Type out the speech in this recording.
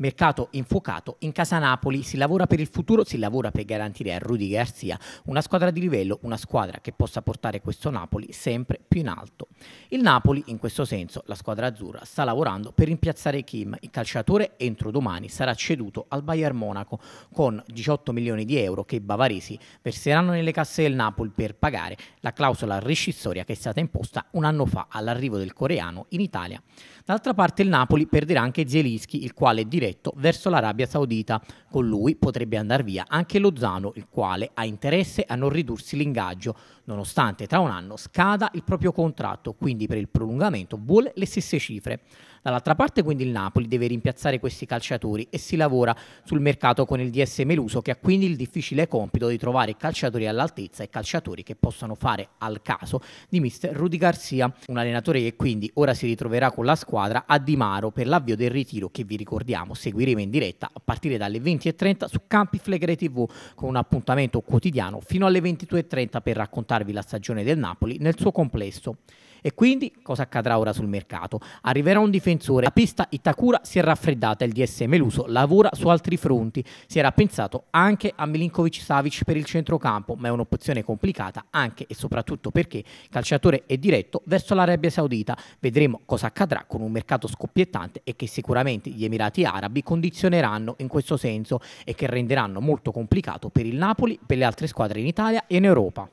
Mercato infuocato, in casa Napoli si lavora per il futuro, si lavora per garantire a Rudy Garcia una squadra di livello, una squadra che possa portare questo Napoli sempre più in alto. Il Napoli, in questo senso, la squadra azzurra, sta lavorando per rimpiazzare Kim. Il calciatore entro domani sarà ceduto al Bayern Monaco con 18 milioni di euro che i bavaresi verseranno nelle casse del Napoli per pagare la clausola rescissoria che è stata imposta un anno fa all'arrivo del coreano in Italia. D'altra parte il Napoli perderà anche Zielinski, il quale è diretto progetto verso l'Arabia Saudita. Con lui potrebbe andare via anche Lozano, il quale ha interesse a non ridursi l'ingaggio, nonostante tra un anno scada il proprio contratto, quindi per il prolungamento vuole le stesse cifre. Dall'altra parte quindi il Napoli deve rimpiazzare questi calciatori e si lavora sul mercato con il DS Meluso che ha quindi il difficile compito di trovare calciatori all'altezza e calciatori che possano fare al caso di mister Rudy Garcia, un allenatore che quindi ora si ritroverà con la squadra a Di Maro per l'avvio del ritiro che vi ricordiamo seguiremo in diretta a partire dalle 20.30 su Campi Flegre TV con un appuntamento quotidiano fino alle 22.30 per raccontarvi la stagione del Napoli nel suo complesso. E quindi cosa accadrà ora sul mercato? Arriverà un difensore, la pista Itakura si è raffreddata, il DS Meluso lavora su altri fronti, si era pensato anche a Milinkovic Savic per il centrocampo, ma è un'opzione complicata anche e soprattutto perché il calciatore è diretto verso l'Arabia Saudita, vedremo cosa accadrà con un mercato scoppiettante e che sicuramente gli Emirati Arabi arabi condizioneranno in questo senso e che renderanno molto complicato per il Napoli, per le altre squadre in Italia e in Europa.